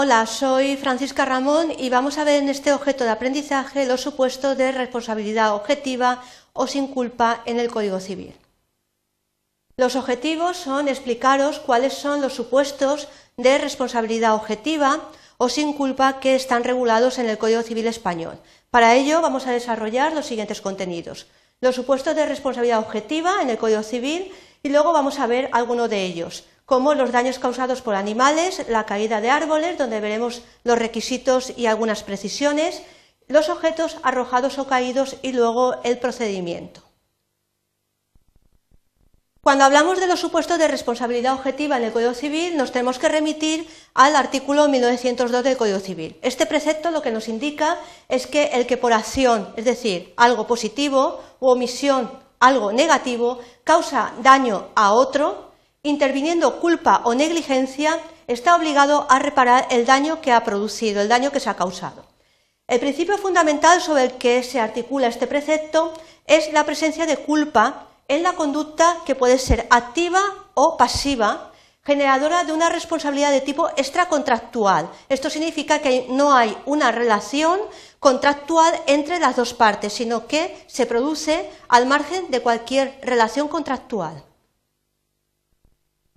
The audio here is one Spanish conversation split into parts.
Hola, soy Francisca Ramón y vamos a ver en este objeto de aprendizaje los supuestos de responsabilidad objetiva o sin culpa en el Código Civil. Los objetivos son explicaros cuáles son los supuestos de responsabilidad objetiva o sin culpa que están regulados en el Código Civil español. Para ello vamos a desarrollar los siguientes contenidos. Los supuestos de responsabilidad objetiva en el Código Civil y luego vamos a ver alguno de ellos como los daños causados por animales, la caída de árboles, donde veremos los requisitos y algunas precisiones, los objetos arrojados o caídos y luego el procedimiento. Cuando hablamos de los supuestos de responsabilidad objetiva en el Código Civil, nos tenemos que remitir al artículo 1902 del Código Civil. Este precepto lo que nos indica es que el que por acción, es decir, algo positivo u omisión, algo negativo, causa daño a otro, interviniendo culpa o negligencia, está obligado a reparar el daño que ha producido, el daño que se ha causado. El principio fundamental sobre el que se articula este precepto es la presencia de culpa en la conducta que puede ser activa o pasiva, generadora de una responsabilidad de tipo extracontractual. Esto significa que no hay una relación contractual entre las dos partes, sino que se produce al margen de cualquier relación contractual.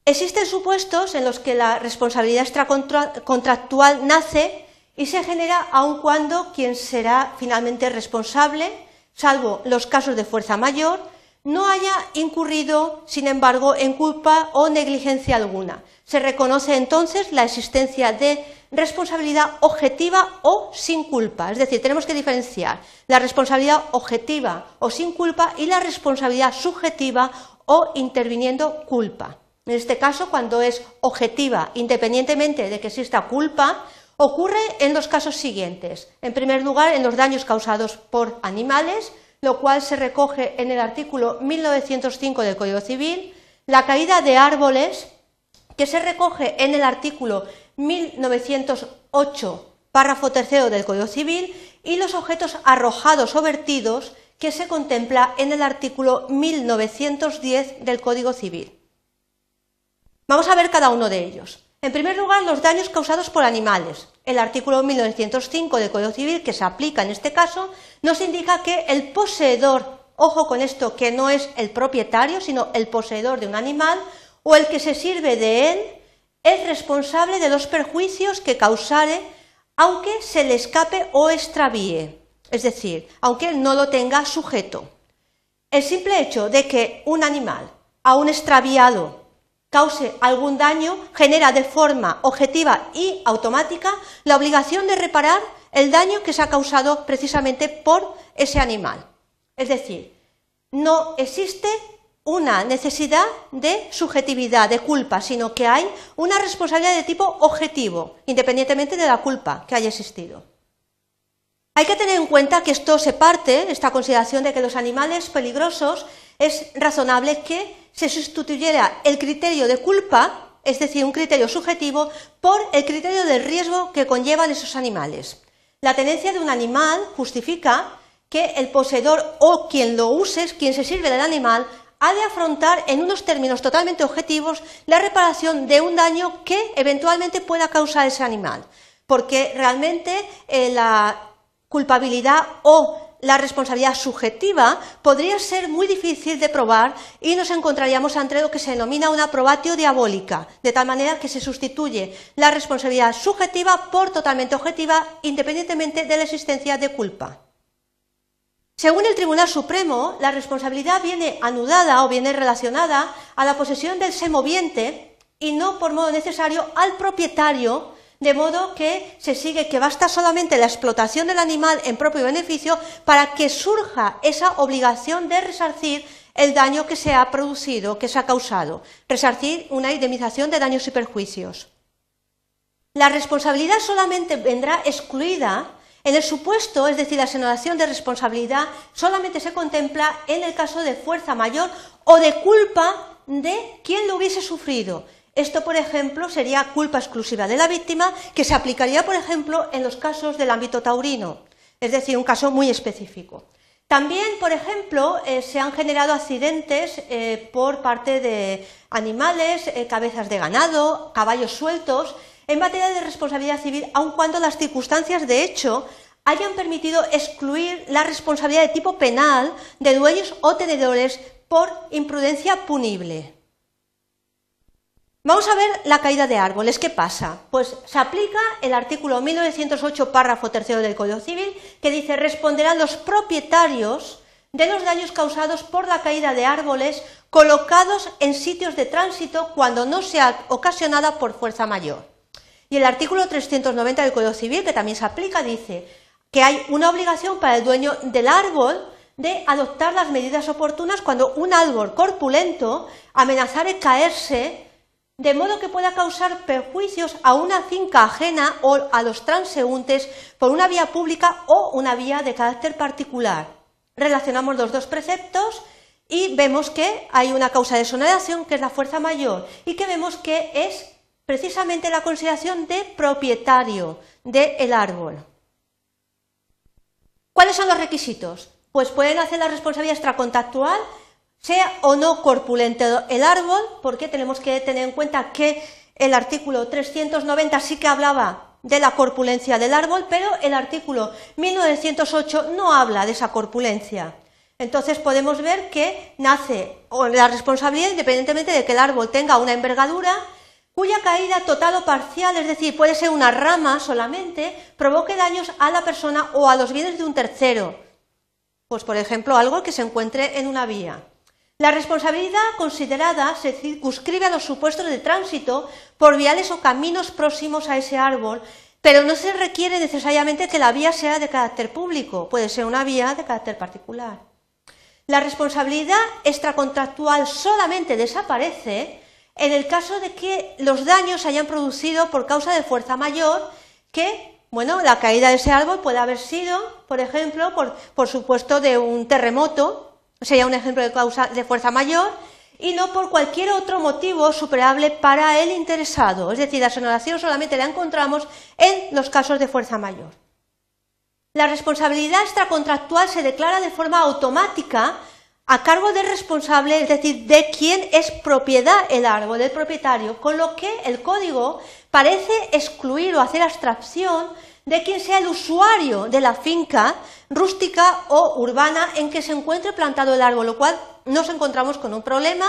Existen supuestos en los que la responsabilidad extracontractual nace y se genera aun cuando quien será finalmente responsable, salvo los casos de fuerza mayor, no haya incurrido, sin embargo, en culpa o negligencia alguna. Se reconoce entonces la existencia de responsabilidad objetiva o sin culpa. Es decir, tenemos que diferenciar la responsabilidad objetiva o sin culpa y la responsabilidad subjetiva o interviniendo culpa en este caso cuando es objetiva, independientemente de que exista culpa, ocurre en los casos siguientes. En primer lugar, en los daños causados por animales, lo cual se recoge en el artículo 1905 del Código Civil, la caída de árboles, que se recoge en el artículo 1908, párrafo tercero del Código Civil, y los objetos arrojados o vertidos, que se contempla en el artículo 1910 del Código Civil. Vamos a ver cada uno de ellos. En primer lugar, los daños causados por animales. El artículo 1905 del Código Civil, que se aplica en este caso, nos indica que el poseedor, ojo con esto, que no es el propietario, sino el poseedor de un animal o el que se sirve de él, es responsable de los perjuicios que causare, aunque se le escape o extravíe, es decir, aunque no lo tenga sujeto. El simple hecho de que un animal, aún extraviado, cause algún daño, genera de forma objetiva y automática la obligación de reparar el daño que se ha causado precisamente por ese animal. Es decir, no existe una necesidad de subjetividad, de culpa, sino que hay una responsabilidad de tipo objetivo, independientemente de la culpa que haya existido. Hay que tener en cuenta que esto se parte, esta consideración de que los animales peligrosos es razonable que se sustituyera el criterio de culpa, es decir, un criterio subjetivo, por el criterio del riesgo que conllevan esos animales. La tenencia de un animal justifica que el poseedor o quien lo use, quien se sirve del animal, ha de afrontar en unos términos totalmente objetivos la reparación de un daño que eventualmente pueda causar ese animal. Porque realmente eh, la culpabilidad o la responsabilidad subjetiva podría ser muy difícil de probar y nos encontraríamos ante lo que se denomina una probatio diabólica, de tal manera que se sustituye la responsabilidad subjetiva por totalmente objetiva, independientemente de la existencia de culpa. Según el Tribunal Supremo, la responsabilidad viene anudada o viene relacionada a la posesión del semoviente y no por modo necesario al propietario de modo que se sigue que basta solamente la explotación del animal en propio beneficio para que surja esa obligación de resarcir el daño que se ha producido, que se ha causado, resarcir una indemnización de daños y perjuicios. La responsabilidad solamente vendrá excluida en el supuesto, es decir, la señalación de responsabilidad solamente se contempla en el caso de fuerza mayor o de culpa de quien lo hubiese sufrido, esto, por ejemplo, sería culpa exclusiva de la víctima que se aplicaría, por ejemplo, en los casos del ámbito taurino, es decir, un caso muy específico. También, por ejemplo, eh, se han generado accidentes eh, por parte de animales, eh, cabezas de ganado, caballos sueltos, en materia de responsabilidad civil, aun cuando las circunstancias de hecho hayan permitido excluir la responsabilidad de tipo penal de dueños o tenedores por imprudencia punible. Vamos a ver la caída de árboles. ¿Qué pasa? Pues se aplica el artículo 1908, párrafo tercero del Código Civil, que dice responderán los propietarios de los daños causados por la caída de árboles colocados en sitios de tránsito cuando no sea ocasionada por fuerza mayor. Y el artículo 390 del Código Civil, que también se aplica, dice que hay una obligación para el dueño del árbol de adoptar las medidas oportunas cuando un árbol corpulento amenazare caerse de modo que pueda causar perjuicios a una finca ajena o a los transeúntes por una vía pública o una vía de carácter particular. Relacionamos los dos preceptos y vemos que hay una causa de sonoración que es la fuerza mayor y que vemos que es precisamente la consideración de propietario del árbol. ¿Cuáles son los requisitos? Pues pueden hacer la responsabilidad extracontactual sea o no corpulento el árbol, porque tenemos que tener en cuenta que el artículo 390 sí que hablaba de la corpulencia del árbol, pero el artículo 1908 no habla de esa corpulencia. Entonces podemos ver que nace la responsabilidad independientemente de que el árbol tenga una envergadura cuya caída total o parcial, es decir, puede ser una rama solamente, provoque daños a la persona o a los bienes de un tercero. Pues por ejemplo, algo que se encuentre en una vía. La responsabilidad considerada se circunscribe a los supuestos de tránsito por viales o caminos próximos a ese árbol, pero no se requiere necesariamente que la vía sea de carácter público, puede ser una vía de carácter particular. La responsabilidad extracontractual solamente desaparece en el caso de que los daños se hayan producido por causa de fuerza mayor que, bueno, la caída de ese árbol puede haber sido, por ejemplo, por, por supuesto, de un terremoto sería un ejemplo de causa de fuerza mayor, y no por cualquier otro motivo superable para el interesado. Es decir, la asignación solamente la encontramos en los casos de fuerza mayor. La responsabilidad extracontractual se declara de forma automática a cargo del responsable, es decir, de quien es propiedad el árbol, del propietario, con lo que el código parece excluir o hacer abstracción de quien sea el usuario de la finca rústica o urbana en que se encuentre plantado el árbol, lo cual nos encontramos con un problema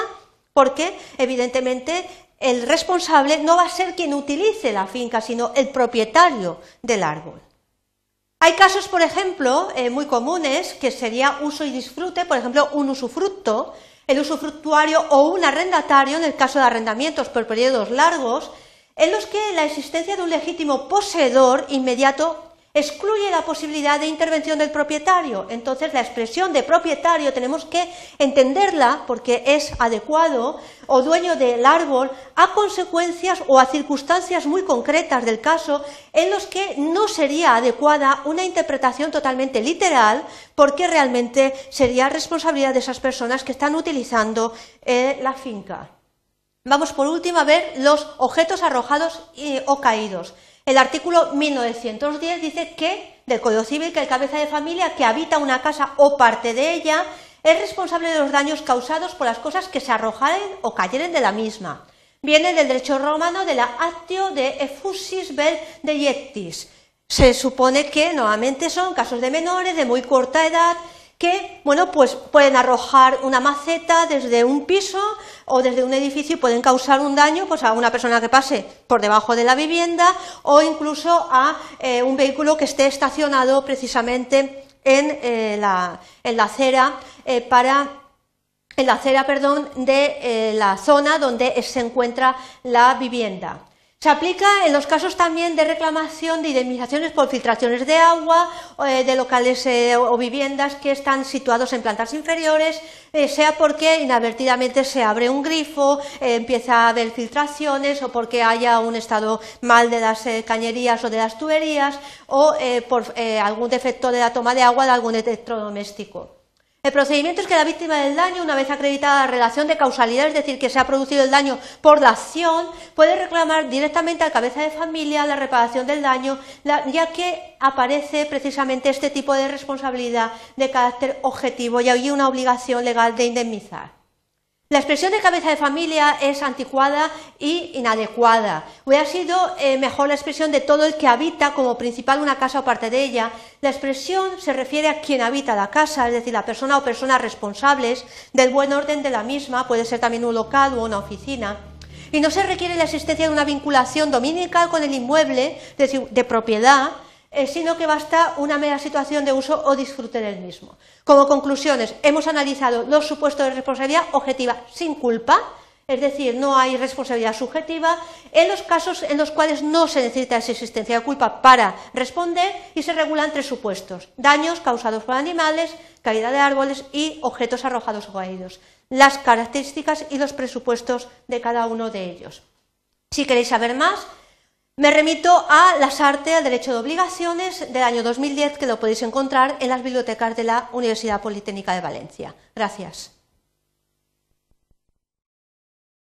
porque evidentemente el responsable no va a ser quien utilice la finca, sino el propietario del árbol. Hay casos, por ejemplo, eh, muy comunes que sería uso y disfrute, por ejemplo, un usufructo, el usufructuario o un arrendatario, en el caso de arrendamientos por periodos largos, en los que la existencia de un legítimo poseedor inmediato excluye la posibilidad de intervención del propietario. Entonces, la expresión de propietario tenemos que entenderla porque es adecuado o dueño del árbol a consecuencias o a circunstancias muy concretas del caso en los que no sería adecuada una interpretación totalmente literal porque realmente sería responsabilidad de esas personas que están utilizando eh, la finca. Vamos por último a ver los objetos arrojados eh, o caídos. El artículo 1910 dice que del Código Civil que el cabeza de familia que habita una casa o parte de ella es responsable de los daños causados por las cosas que se arrojaren o cayeren de la misma. Viene del derecho romano de la actio de effusis vel deiectis. Se supone que nuevamente son casos de menores de muy corta edad que, bueno, pues pueden arrojar una maceta desde un piso o desde un edificio pueden causar un daño pues, a una persona que pase por debajo de la vivienda o incluso a eh, un vehículo que esté estacionado precisamente en, eh, la, acera eh, para la acera, perdón, de la zona donde se encuentra la vivienda. Se aplica en los casos también de reclamación de indemnizaciones por filtraciones de agua eh, de locales eh, o viviendas que están situados en plantas inferiores, eh, sea porque inadvertidamente se abre un grifo, empieza a haber filtraciones o porque haya un estado mal de las cañerías o de las tuberías o por algún defecto de la toma de agua de algún electrodoméstico. El procedimiento es que la víctima del daño, una vez acreditada la relación de causalidad, es decir, que se ha producido el daño por la acción, puede reclamar directamente la cabeza de familia la reparación del daño, ya que aparece precisamente este tipo de responsabilidad de carácter objetivo y hay una obligación legal de indemnizar. La expresión de cabeza de familia es anticuada y inadecuada. Hubiera sido eh, mejor la expresión de todo el que habita como principal una casa o parte de ella. La expresión se refiere a quien habita la casa, es decir, la persona o personas responsables del buen orden de la misma, puede ser también un local o una oficina. Y no se requiere la existencia de una vinculación dominical con el inmueble de propiedad, eh, sino que basta una mera situación de uso o disfrute del mismo. Como conclusiones, hemos analizado los supuestos de responsabilidad objetiva sin culpa, es decir, no hay responsabilidad subjetiva, en los casos en los cuales no se necesita esa existencia de culpa para responder y se regulan tres supuestos, daños causados por animales, caída de árboles y objetos arrojados o caídos, las características y los presupuestos de cada uno de ellos. Si queréis saber más, me remito a las artes al derecho de obligaciones del año 2010, que lo podéis encontrar en las bibliotecas de la Universidad Politécnica de Valencia. Gracias.